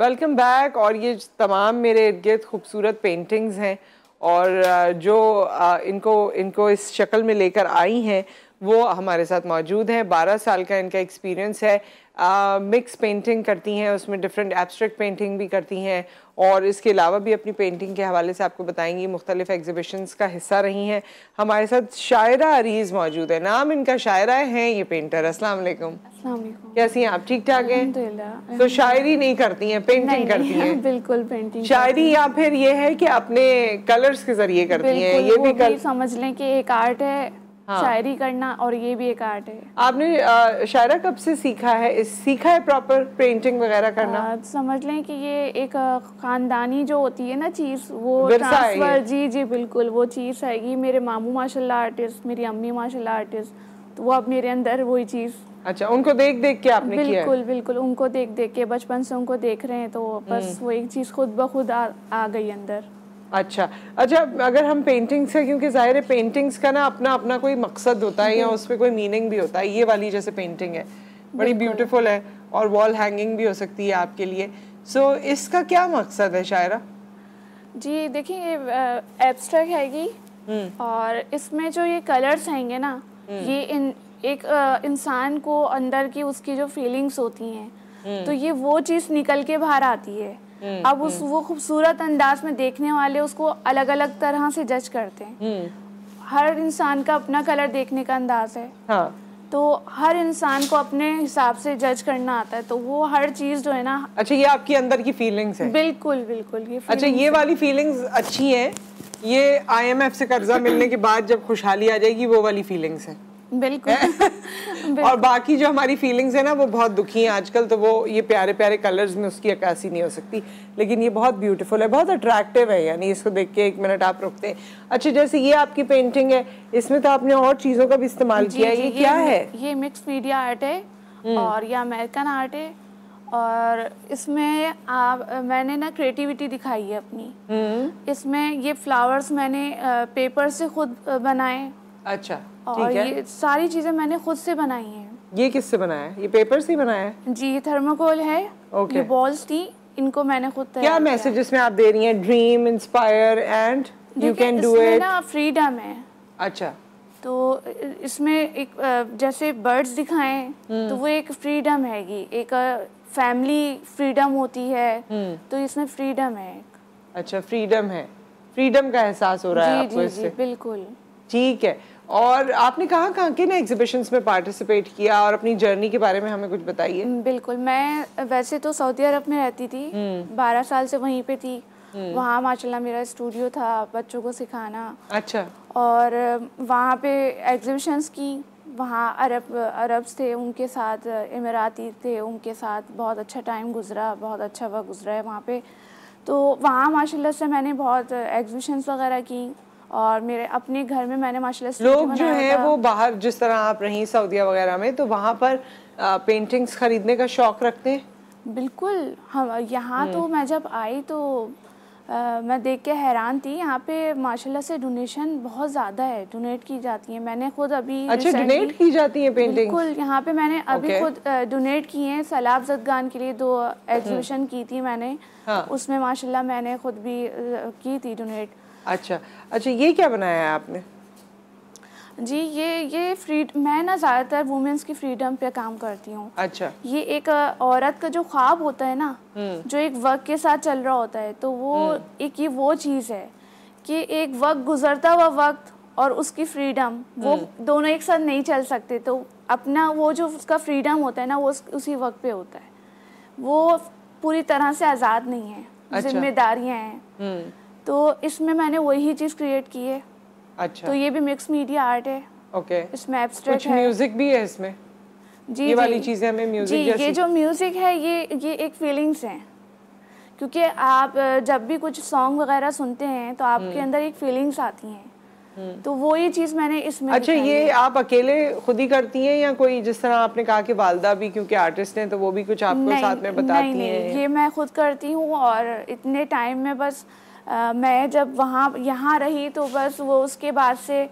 Welcome back और ये तमाम मेरे इर्द गिर्द खूबसूरत पेंटिंग्स हैं और जो इनको इनको इस शक्ल में लेकर आई हैं वो हमारे साथ मौजूद हैं 12 साल का इनका एक्सपीरियंस है मिक्स पेंटिंग करती हैं उसमें डिफरेंट एब्स्ट्रैक्ट पेंटिंग भी करती हैं और इसके अलावा भी अपनी पेंटिंग के हवाले से आपको बताएंगी मुख्तलिफ एग्जिबिशंस का हिस्सा रही हैं हमारे साथ शायरा अरीज मौजूद है नाम इनका शायरा है ये पेंटर अस्सलाम वालेकुम कैसी हैं आप ठीक ठाक हैं तो शायरी नहीं करती हैं पेंटिंग करती हैं बिल्कुल पेंटिंग शायरी या फिर ये है कि अपने कलर्स के जरिए करती हैं ये भी समझ लें कि एक आर्ट है हाँ। शायरी करना और ये भी एक आर्ट है आपने शायरा कब से सीखा है सीखा है प्रॉपर पेंटिंग वगैरह करना आ, समझ लें कि ये एक खानदानी जो होती है ना चीज वो ट्रांसफर जी जी बिल्कुल वो चीज़ आएगी मेरे मामू माशाल्लाह आर्टिस्ट मेरी अम्मी माशाल्लाह आर्टिस्ट तो वो अब मेरे अंदर वही चीज़ अच्छा उनको देख देख के आपने बिल्कुल, किया बिल्कुल बिल्कुल उनको देख देख के बचपन से उनको देख रहे हैं तो बस हम्म। वो एक चीज़ खुद ब खुद आ, आ गई अंदर अच्छा अच्छा अगर हम पेंटिंग्स का क्योंकि जाहिर है पेंटिंग्स का ना अपना अपना कोई मकसद होता है या उस पर कोई मीनिंग भी होता है ये वाली जैसे पेंटिंग है बड़ी ब्यूटीफुल है और वॉल हैंगिंग भी हो सकती है आपके लिए सो so, इसका क्या मकसद है शायरा जी देखिए ये एब्स्ट्रैक्ट हैगी हम्म। और इसमें जो ये कलर्स हैंगे ना हम्म। ये इन एक इंसान को अंदर की उसकी जो फीलिंग्स होती हैं हम्म। तो ये वो चीज़ निकल के बाहर आती है हम्म, अब उस हम्म। वो खूबसूरत अंदाज में देखने वाले उसको अलग अलग तरह से जज करते हैं हम्म। हर इंसान का अपना कलर देखने का अंदाज है हाँ। तो हर इंसान को अपने हिसाब से जज करना आता है तो वो हर चीज जो है ना अच्छा ये आपके अंदर की फीलिंग्स है बिल्कुल बिल्कुल ये अच्छा ये वाली फीलिंग्स अच्छी है ये आईएमएफ से कर्जा मिलने के बाद जब खुशहाली आ जाएगी वो वाली फीलिंग्स है बिल्कुल और बाकी जो हमारी फीलिंग्स है ना वो बहुत दुखी हैं आजकल तो वो ये प्यारे प्यारे कलर्स में उसकी अक्सी नहीं हो सकती लेकिन ये बहुत ब्यूटीफुल है बहुत अट्रैक्टिव है यानी इसको देख के एक मिनट आप रुकते हैं अच्छा जैसे ये आपकी पेंटिंग है इसमें तो आपने और चीज़ों का भी इस्तेमाल किया ये क्या है ये मिक्स मीडिया आर्ट है हम्म। और ये अमेरिकन आर्ट है और इसमें आप मैंने ना क्रिएटिविटी दिखाई है अपनी हम्म। इसमें ये फ्लावर्स मैंने पेपर से खुद बनाए अच्छा और ये सारी चीजें मैंने खुद से बनाई हैं ये किससे बनाया है ये पेपर से बनाया है जी ये थर्माकोल है okay. ये बॉल्स थी इनको मैंने खुद क्या मैसेजेस में आप दे रही हैं dream inspire and you can do it ना फ्रीडम है अच्छा तो इसमें एक जैसे बर्ड्स दिखाए हम्म। तो वो एक फ्रीडम हम्म। तो है एक फैमिली फ्रीडम होती है तो इसमें फ्रीडम है अच्छा फ्रीडम है फ्रीडम का एहसास हो रहा है आपको इससे बिल्कुल ठीक है और आपने कहाँ कहाँ के ना एग्जीबिशंस में पार्टिसिपेट किया और अपनी जर्नी के बारे में हमें कुछ बताइए हम्म, बिल्कुल मैं वैसे तो सऊदी अरब में रहती थी हम्म। बारह साल से वहीं पे थी हम्म। वहाँ माशाल्लाह मेरा स्टूडियो था बच्चों को सिखाना अच्छा और वहाँ पे एग्जीबिशंस की वहाँ अरब अरब्स थे उनके साथ इमराती थे उनके साथ बहुत अच्छा टाइम गुजरा बहुत अच्छा वक्त गुजरा है वहाँ पे तो वहाँ माशाल्लाह से मैंने बहुत एग्जीबिशंस वगैरह की और मेरे अपने घर में मैंने माशा लोग जो है वो बाहर जिस तरह आप रही सऊदिया वगैरह में तो वहाँ पर पेंटिंग्स खरीदने का शौक रखते हैं बिल्कुल हम यहाँ तो हम्म। मैं जब आई तो आ, मैं देख के हैरान थी यहाँ पे माशाल्लाह से डोनेशन बहुत ज़्यादा है डोनेट की जाती है मैंने खुद अभी अच्छा डोनेट की जाती है पेंटिंग बिल्कुल यहाँ पे मैंने अभी खुद डोनेट किए है सैलाब जदगान के लिए दो एग्जीबिशन हम्म। की थी मैंने हाँ. उसमें माशाल्लाह मैंने खुद भी की थी डोनेट अच्छा अच्छा ये क्या बनाया है आपने जी ये ये फ्री मैं ना ज़्यादातर वुमेन्स की फ्रीडम पे काम करती हूँ अच्छा ये एक औरत का जो ख्वाब होता है ना हम्म। जो एक वर्क के साथ चल रहा होता है तो वो हम्म। एक ये वो चीज़ है कि एक वक्त गुजरता हुआ वक्त और उसकी फ्रीडम वो हम्म। दोनों एक साथ नहीं चल सकते तो अपना वो जो उसका फ्रीडम होता है ना वो उसी वक्त पे होता है वो पूरी तरह से आज़ाद नहीं है अच्छा। जिम्मेदारियाँ हैं तो इसमें मैंने वही चीज़ क्रिएट की है अच्छा तो ये भी मिक्स मीडिया आर्ट है ओके इसमें एब्स्ट्रैक्ट है म्यूजिक भी है इसमें जी ये वाली चीज़ें हमें म्यूजिक जी ये जो म्यूजिक है ये ये एक फीलिंग्स है क्योंकि आप जब भी कुछ सॉन्ग वगैरह सुनते हैं तो आपके हम्म। अंदर एक फीलिंग्स आती हैं हम्म। तो वो ये चीज मैंने इसमें अच्छा ये आप अकेले खुद ही करती हैं या कोई जिस तरह आपने कहा कि वालदा भी क्योंकि आर्टिस्ट हैं तो वो भी कुछ आपको साथ में बताती हैं ये मैं खुद करती हूँ और इतने टाइम में बस आ, मैं जब वहाँ यहाँ रही तो बस वो उसके बाद से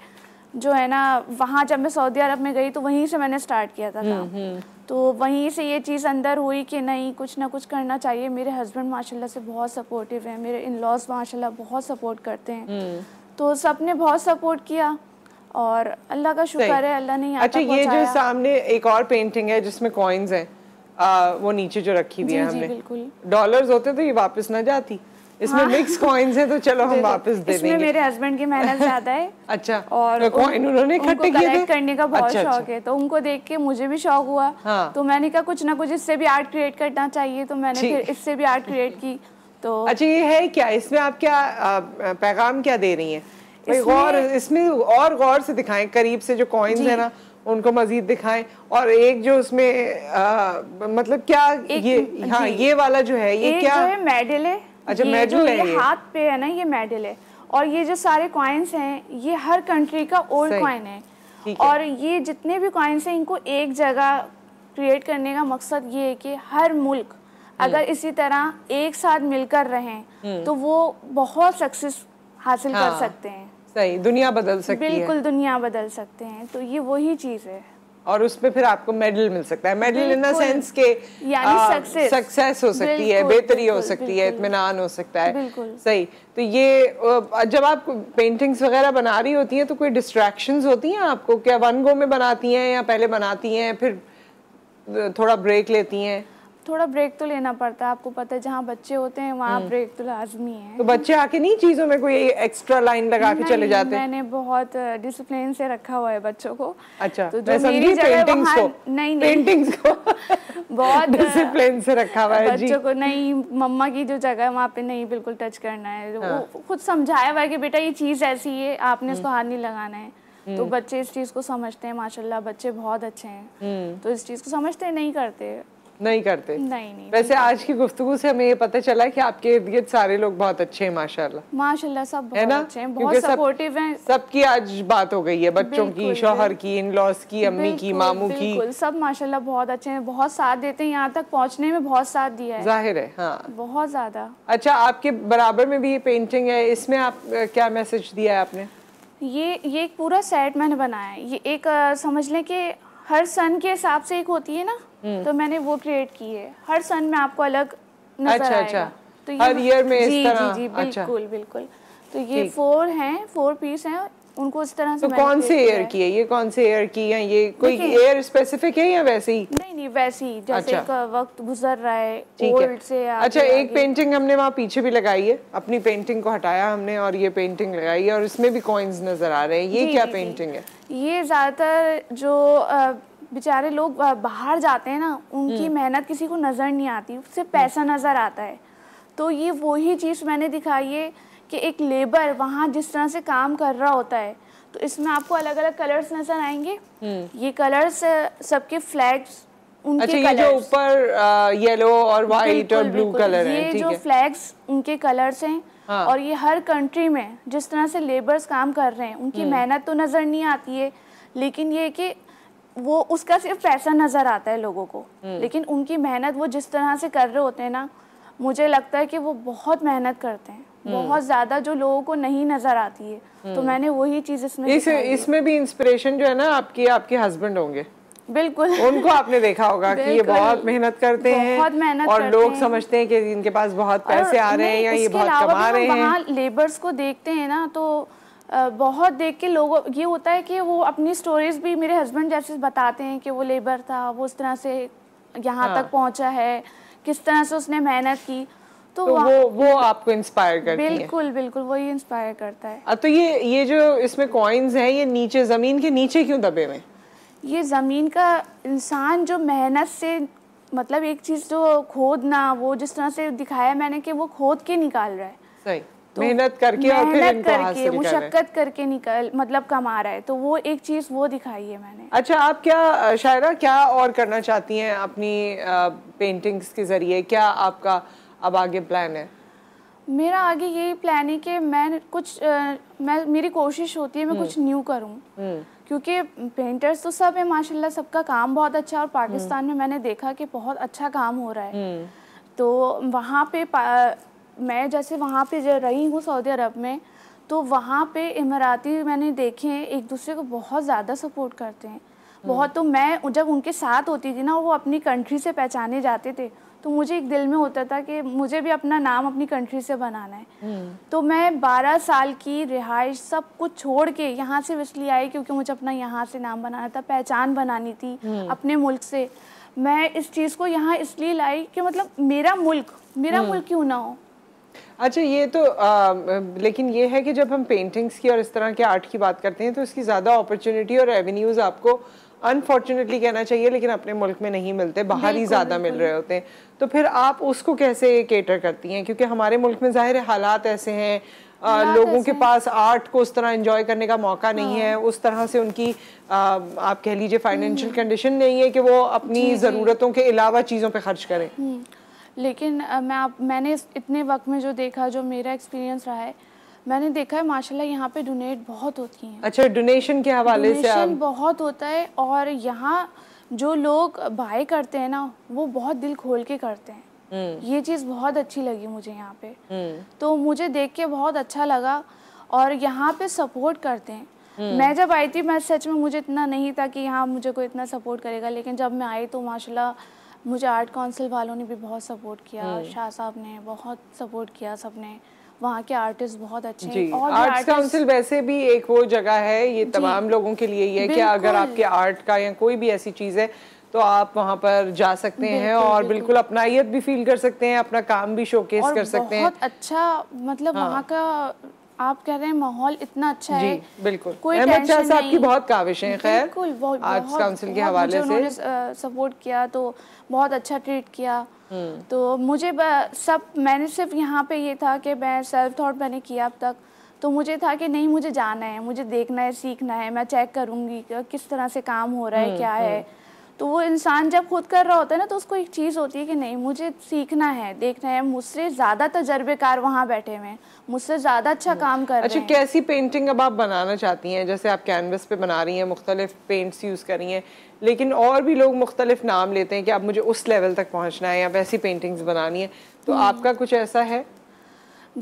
जो है ना वहाँ जब मैं सऊदी अरब में गई तो वहीं से मैंने स्टार्ट किया था हम्म, काम हम्म। तो वहीं से ये चीज़ अंदर हुई कि नहीं कुछ ना कुछ करना चाहिए मेरे हस्बैंड माशाल्लाह से बहुत सपोर्टिव हैं मेरे इन लॉज माशाल्लाह बहुत सपोर्ट करते हैं हम्म। तो सब ने बहुत सपोर्ट किया और अल्लाह का शुक्र है अल्लाह ने अच्छा ये जो सामने एक और पेंटिंग है जिसमें कॉइन्स हैं वो नीचे जो रखी हुई है हमने डॉलर्स होते तो ये वापस ना जाती इसमें मिक्स हाँ। कॉइन्स हैं तो चलो हम वापस दे देंगे इसमें मेरे हस्बैंड की मेहनत ज्यादा है अच्छा और कॉइन तो उन्होंने इकट्ठे किए थे करने का बहुत अच्छा, शौक अच्छा। है तो उनको देख के मुझे भी शौक हुआ हाँ। तो मैंने कहा कुछ ना कुछ इससे भी आर्ट क्रिएट करना चाहिए तो मैंने फिर इससे भी आर्ट क्रिएट की तो अच्छा ये है क्या इसमें आप क्या पैगाम क्या दे रही है गौर इसमें और गौर से दिखाए करीब से जो कॉइन्स है ना उनको मजीद दिखाएं और एक जो उसमें आ, मतलब क्या ये हाँ ये वाला जो है ये क्या जो है मेडल है अच्छा ये जो ये हाथ पे है ना ये मेडल है और ये जो सारे कॉइन्स हैं ये हर कंट्री का ओल्ड कॉइन है और ये जितने भी कॉइन्स हैं इनको एक जगह क्रिएट करने का मकसद ये है कि हर मुल्क हम्म। अगर इसी तरह एक साथ मिलकर रहें हम्म। तो वो बहुत सक्सेस हासिल हाँ। कर सकते हैं सही दुनिया बदल सकती बिल्कुल है बिल्कुल दुनिया बदल सकते हैं तो ये वही चीज़ है और उस पे फिर आपको मेडल मिल सकता है मेडल इन द सेंस के सक्सेस हो सकती है बेहतरी हो सकती है इतमान हो सकता है सही तो ये जब आप पेंटिंग्स वगैरह बना रही होती हैं तो कोई डिस्ट्रैक्शंस होती हैं आपको क्या वन गो में बनाती हैं या पहले बनाती हैं फिर थोड़ा ब्रेक लेती हैं थोड़ा ब्रेक तो लेना पड़ता है आपको पता है जहाँ बच्चे होते हैं वहाँ ब्रेक हम्म। तो लाजमी है तो बच्चे आके नहीं चीज़ों में कोई एक्स्ट्रा लाइन लगा के चले जाते हैं मैंने बहुत डिसिप्लिन से रखा हुआ है बच्चों को अच्छा तो जो मेरी पेंटिंग्स को नहीं पेंटिंग्स बहुत डिसिप्लिन से रखा हुआ है बच्चों को नहीं मम्मा की जो जगह है वहाँ पे नहीं बिल्कुल टच करना है वो हाँ। खुद समझाया हुआ है कि बेटा ये चीज़ ऐसी है आपने उसको हम्म। हाथ नहीं लगाना है हम्म। तो बच्चे इस चीज़ को समझते हैं माशाल्लाह बच्चे बहुत अच्छे हैं तो इस चीज़ को समझते नहीं करते नहीं करते नहीं नहीं वैसे आज की गुफ्तु से हमें ये पता चला कि आपके इर्द गिर्द सारे लोग बहुत अच्छे हैं माशाल्लाह माशाल्लाह सब है अच्छे हैं बहुत सपोर्टिव हैं सबकी आज बात हो गई है बच्चों की शोहर की इन लॉस की अम्मी की मामू की सब माशाल्लाह बहुत अच्छे हैं बहुत साथ देते हैं यहाँ तक पहुँचने में बहुत साथ दिया है जाहिर है हाँ बहुत ज्यादा अच्छा आपके बराबर में भी ये पेंटिंग है इसमें आप क्या मैसेज दिया है आपने ये ये एक पूरा सेट मैंने बनाया है ये एक समझ लें कि हर सन के हिसाब से एक होती है ना हम्म। तो मैंने वो क्रिएट की है हर सन में आपको अलग नजर अच्छा, अच्छा। तो ये हर ईयर में जी, इस तरह जी जी बिल्कुल अच्छा। बिल्कुल बिल्कुल तो ये फोर हैं फोर पीस हैं उनको इस तरह से तो कौन से एयर की है ये कौन से एयर की है ये कोई एयर स्पेसिफिक है या वैसे ही नहीं नहीं वैसे ही जैसे अच्छा। वक्त गुजर रहा है ओल्ड से अच्छा एक पेंटिंग हमने वहाँ पीछे भी लगाई है अपनी पेंटिंग को हटाया हमने और ये पेंटिंग लगाई है और इसमें भी कॉइन्स नजर आ रहे हैं ये क्या पेंटिंग है ये ज्यादातर जो बेचारे लोग बाहर जाते हैं ना उनकी हम्म। मेहनत किसी को नज़र नहीं आती सिर्फ हम्म। पैसा नज़र आता है तो ये वही चीज़ मैंने दिखाई है कि एक लेबर वहाँ जिस तरह से काम कर रहा होता है तो इसमें आपको अलग अलग कलर्स नज़र आएंगे हम्म। ये कलर्स सबके फ्लैग्स उनके अच्छा ये जो ऊपर येलो और वाइट और ब्लू कलर है ये जो फ्लैग्स उनके कलर्स हैं हाँ। और ये हर कंट्री में जिस तरह से लेबर्स काम कर रहे हैं उनकी मेहनत तो नज़र नहीं आती है लेकिन ये कि वो उसका सिर्फ पैसा नज़र आता है लोगों को हम्म। लेकिन उनकी मेहनत वो जिस तरह से कर रहे होते हैं ना मुझे लगता है कि वो बहुत मेहनत करते हैं हम्म। बहुत ज्यादा जो लोगों को नहीं नजर आती है हम्म। तो मैंने वही चीज इसमें इस इसमें भी इंस्पिरेशन जो है ना आपकी आपके हस्बैंड होंगे बिल्कुल उनको आपने देखा होगा कि ये बहुत मेहनत करते बहुत हैं बहुत मेहनत और लोग हैं। समझते हैं कि इनके पास बहुत पैसे आ रहे हैं या ये बहुत कमा रहे हैं लेबर्स को देखते हैं ना तो बहुत देख के लोगों ये होता है कि वो अपनी स्टोरीज भी मेरे हस्बैंड जैसे बताते हैं कि वो लेबर था वो उस तरह से यहाँ हाँ। तक पहुँचा है किस तरह से उसने मेहनत की तो, तो वो वो आपको इंस्पायर करती बिल्कुल, है बिल्कुल बिल्कुल ही इंस्पायर करता है तो ये ये जो इसमें कॉइन्स हैं ये नीचे ज़मीन के नीचे क्यों दबे हुए ये ज़मीन का इंसान जो मेहनत से मतलब एक चीज़ जो खोदना वो जिस तरह से दिखाया मैंने कि वो खोद के निकाल रहा है सही तो मेहनत करके मेहनत करके मुशक्कत करके निकल मतलब कमा रहा है तो वो एक चीज़ वो दिखाई है मैंने अच्छा आप क्या शायरा क्या और करना चाहती हैं अपनी पेंटिंग्स के ज़रिए क्या आपका अब आगे प्लान है मेरा आगे यही प्लान है कि मैं कुछ मैं मेरी कोशिश होती है मैं हम्म। कुछ न्यू करूँ हम्म। क्योंकि पेंटर्स तो सब है माशाल्लाह सबका काम बहुत अच्छा है और हम्म। पाकिस्तान में मैंने देखा कि बहुत अच्छा काम हो रहा है तो वहाँ पे मैं जैसे वहाँ पे जा रही हूँ सऊदी अरब में तो वहाँ पे इमराती मैंने देखे हैं एक दूसरे को बहुत ज़्यादा सपोर्ट करते हैं हम्म। बहुत तो मैं जब उनके साथ होती थी ना वो अपनी कंट्री से पहचाने जाते थे तो मुझे एक दिल में होता था कि मुझे भी अपना नाम अपनी कंट्री से बनाना है हम्म। तो मैं 12 साल की रिहाइश सब कुछ छोड़ के यहाँ से इसलिए आई क्योंकि मुझे अपना यहाँ से नाम बनाना था पहचान बनानी थी हम्म। अपने मुल्क से मैं इस चीज़ को यहाँ इसलिए लाई कि मतलब मेरा मुल्क मेरा मुल्क क्यों ना हो अच्छा ये तो आ, लेकिन ये है कि जब हम पेंटिंग्स की और इस तरह के आर्ट की बात करते हैं तो इसकी ज़्यादा अपॉर्चुनिटी और रेवेन्यूज़ आपको अनफॉर्चुनेटली कहना चाहिए लेकिन अपने मुल्क में नहीं मिलते बाहर ही ज़्यादा मिल रहे होते हैं तो फिर आप उसको कैसे केटर करती हैं क्योंकि हमारे मुल्क में ज़ाहिर हालात ऐसे हैं आ, लोगों के पास आर्ट को उस तरह एंजॉय करने का मौका नहीं है हाँ। उस तरह से उनकी आ, आप कह लीजिए फाइनेंशियल कंडीशन हम्म। नहीं है कि वो अपनी ज़रूरतों के अलावा चीज़ों पे खर्च करें हम्म। लेकिन मैं आप मैंने इतने वक्त में जो देखा जो मेरा एक्सपीरियंस रहा है मैंने देखा है माशाल्लाह यहाँ पे डोनेट बहुत होती हैं अच्छा डोनेशन के हवाले से आप... बहुत होता है और यहाँ जो लोग बाय करते हैं ना वो बहुत दिल खोल के करते हैं हम्म। ये चीज़ बहुत अच्छी लगी मुझे यहाँ पे हम्म। तो मुझे देख के बहुत अच्छा लगा और यहाँ पे सपोर्ट करते हैं हम्म। मैं जब आई थी मैं सच में मुझे इतना नहीं था कि यहाँ मुझे कोई इतना सपोर्ट करेगा लेकिन जब मैं आई तो माशाल्लाह मुझे आर्ट काउंसिल वालों ने भी बहुत सपोर्ट किया हम्म। शाह साहब ने बहुत सपोर्ट किया सबने वहाँ के आर्टिस्ट बहुत अच्छे हैं और आर्ट काउंसिल वैसे भी एक वो जगह है ये तमाम लोगों के लिए ही है कि अगर आपके आर्ट का या कोई भी ऐसी चीज़ है तो आप वहाँ पर जा सकते हैं और बिल्कुल, बिल्कुल भी फील कर सकते हैं अपना काम भी शोकेस कर सकते हैं बहुत अच्छा मतलब हाँ। वहाँ का आप कह रहे हैं माहौल इतना अच्छा है बिल्कुल कोई टेंशन नहीं बहुत काविश है खैर बिल्कुल आर्ट्स काउंसिल के हवाले से सपोर्ट किया तो बहुत अच्छा ट्रीट किया हम्म। तो मुझे सब मैंने सिर्फ यहाँ पे ये था कि मैं सेल्फ थॉट मैंने किया अब तक तो मुझे था कि नहीं मुझे जाना है मुझे देखना है सीखना है मैं चेक करूंगी किस तरह से काम हो रहा है हम्म, क्या है हम्म। तो वो इंसान जब खुद कर रहा होता है ना तो उसको एक चीज़ होती है कि नहीं मुझे सीखना है देखना है मुझसे ज़्यादा तजर्बेकार वहाँ बैठे हुए हैं मुझसे ज़्यादा अच्छा हम्म। काम कर अच्छा कैसी पेंटिंग अब आप बनाना चाहती हैं जैसे आप कैनवस पे बना रही हैं मुख्तलिफ पेंट्स यूज़ कर रही हैं लेकिन और भी लोग मुख्तलिफ नाम लेते हैं कि अब मुझे उस लेवल तक पहुँचना है या वैसी पेंटिंग्स बनानी है तो हम्म। आपका कुछ ऐसा है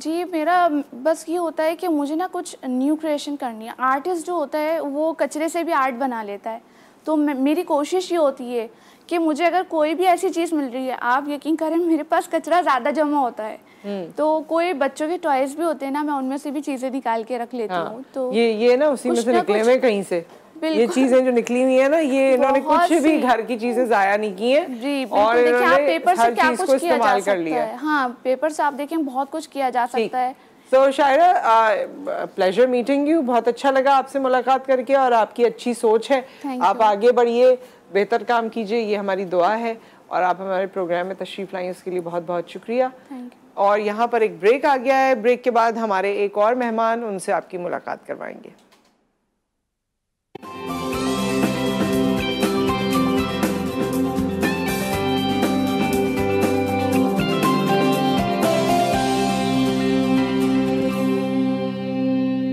जी मेरा बस ये होता है कि मुझे ना कुछ न्यू क्रिएशन करनी है आर्टिस्ट जो होता है वो कचरे से भी आर्ट बना लेता है तो मेरी कोशिश ये होती है कि मुझे अगर कोई भी ऐसी चीज़ मिल रही है आप यकीन करें मेरे पास कचरा ज़्यादा जमा होता है हम्म। तो कोई बच्चों के टॉयज भी होते हैं ना मैं उनमें से भी चीज़ें निकाल के रख लेती हाँ। हूँ तो ये ये ना उसी में से निकले हुए कहीं से ये चीजें जो निकली हुई है ना ये इन्होंने कुछ भी घर की चीजें जाया नहीं की है जी और पेपर से क्या कुछ किया जा सकता है हाँ पेपर से आप देखें बहुत कुछ किया जा सकता है so so, Shaira pleasure meeting you बहुत अच्छा लगा आपसे मुलाकात करके और आपकी अच्छी सोच है Thank आप you. आगे बढ़िए बेहतर काम कीजिए ये हमारी दुआ है और आप हमारे प्रोग्राम में तशरीफ लाई उसके लिए बहुत बहुत शुक्रिया और यहाँ पर एक ब्रेक आ गया है ब्रेक के बाद हमारे एक और मेहमान उनसे आपकी मुलाकात करवाएंगे